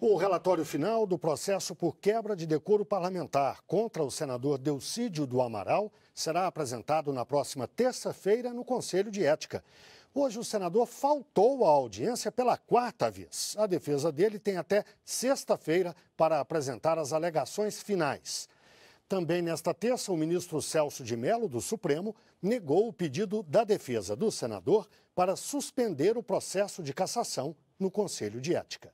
O relatório final do processo por quebra de decoro parlamentar contra o senador Delcídio do Amaral será apresentado na próxima terça-feira no Conselho de Ética. Hoje, o senador faltou à audiência pela quarta vez. A defesa dele tem até sexta-feira para apresentar as alegações finais. Também nesta terça, o ministro Celso de Mello, do Supremo, negou o pedido da defesa do senador para suspender o processo de cassação no Conselho de Ética.